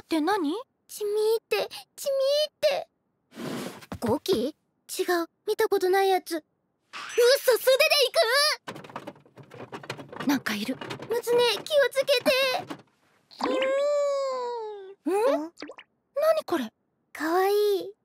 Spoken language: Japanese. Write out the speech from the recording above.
って何地味って地味ってゴキ違う見たことないやつうっそ素手で行くなんかいるムツネ気をつけてみーん何これかわいい